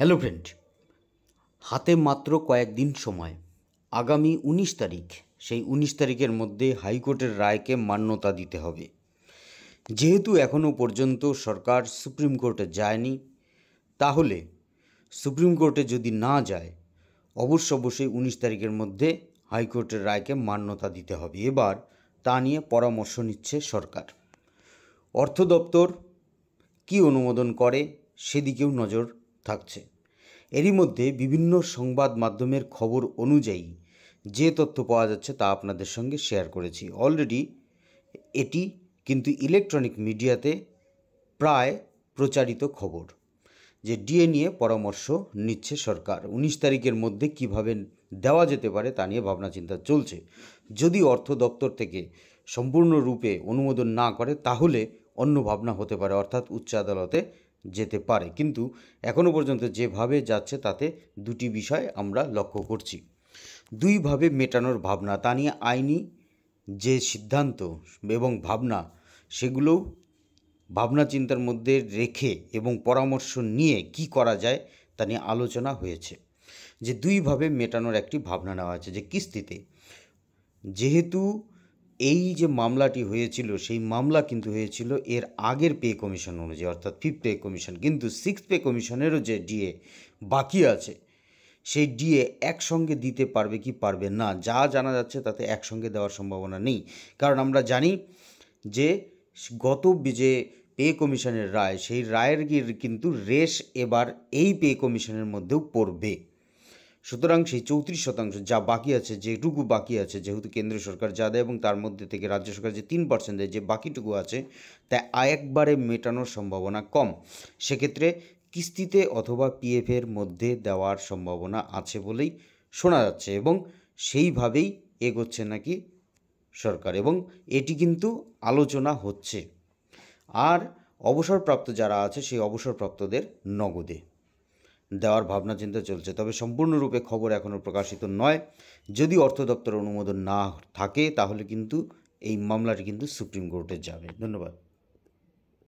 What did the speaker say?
hello friend হাতে মাত্র কয়েকদিন সময় আগামী উনিশ তারিখ সেই উনিশ তারিখের মধ্যে হাইকোর্টের রায়কে মান্যতা দিতে হবে যেহেতু এখনও পর্যন্ত সরকার সুপ্রিম কোর্টে যায়নি তাহলে সুপ্রিম কোর্টে যদি না যায় অবশ্য অবশ্যই উনিশ তারিখের মধ্যে হাইকোর্টের রায়কে মান্যতা দিতে হবে এবার তা নিয়ে পরামর্শ নিচ্ছে সরকার অর্থ দপ্তর কী অনুমোদন করে সেদিকেও নজর থাকছে এরই মধ্যে বিভিন্ন সংবাদ মাধ্যমের খবর অনুযায়ী যে তথ্য পাওয়া যাচ্ছে তা আপনাদের সঙ্গে শেয়ার করেছি অলরেডি এটি কিন্তু ইলেকট্রনিক মিডিয়াতে প্রায় প্রচারিত খবর যে ডিএ নিয়ে পরামর্শ নিচ্ছে সরকার উনিশ তারিখের মধ্যে কিভাবে দেওয়া যেতে পারে তা নিয়ে ভাবনা চিন্তা চলছে যদি অর্থ দপ্তর থেকে সম্পূর্ণরূপে অনুমোদন না করে তাহলে অন্য ভাবনা হতে পারে অর্থাৎ উচ্চ আদালতে যেতে পারে কিন্তু এখনও পর্যন্ত যেভাবে যাচ্ছে তাতে দুটি বিষয় আমরা লক্ষ্য করছি দুইভাবে মেটানোর ভাবনা তা নিয়ে আইনি যে সিদ্ধান্ত এবং ভাবনা সেগুলো ভাবনা চিন্তার মধ্যে রেখে এবং পরামর্শ নিয়ে কি করা যায় তা নিয়ে আলোচনা হয়েছে যে দুইভাবে মেটানোর একটি ভাবনা নেওয়া হয়েছে যে কিস্তিতে যেহেতু এই যে মামলাটি হয়েছিল সেই মামলা কিন্তু হয়েছিল এর আগের পে কমিশন অনুযায়ী অর্থাৎ ফিফথ পে কমিশন কিন্তু সিক্স পে কমিশনেরও যে ডিএ বাকি আছে সেই ডিএ একসঙ্গে দিতে পারবে কি পারবে না যা জানা যাচ্ছে তাতে একসঙ্গে দেওয়ার সম্ভাবনা নেই কারণ আমরা জানি যে গত যে পে কমিশনের রায় সেই রায়ের কিন্তু রেশ এবার এই পে কমিশনের মধ্যেও পড়বে সুতরাং সেই চৌত্রিশ শতাংশ যা বাকি আছে যেটুকু বাকি আছে যেহেতু কেন্দ্র সরকার যা দেয় এবং তার মধ্যে থেকে রাজ্য সরকার যে তিন পার্সেন্ট দেয় যে বাকিটুকু আছে তা একবারে মেটানোর সম্ভাবনা কম সেক্ষেত্রে কিস্তিতে অথবা পিএফের মধ্যে দেওয়ার সম্ভাবনা আছে বলেই শোনা যাচ্ছে এবং সেইভাবেই এগোচ্ছে নাকি সরকার এবং এটি কিন্তু আলোচনা হচ্ছে আর অবসরপ্রাপ্ত যারা আছে সেই অবসরপ্রাপ্তদের নগদে দেওয়ার ভাবনা চিন্তা চলছে তবে সম্পূর্ণরূপে খবর এখনও প্রকাশিত নয় যদি অর্থ দপ্তরের অনুমোদন না থাকে তাহলে কিন্তু এই মামলাটি কিন্তু সুপ্রিম কোর্টে যাবে ধন্যবাদ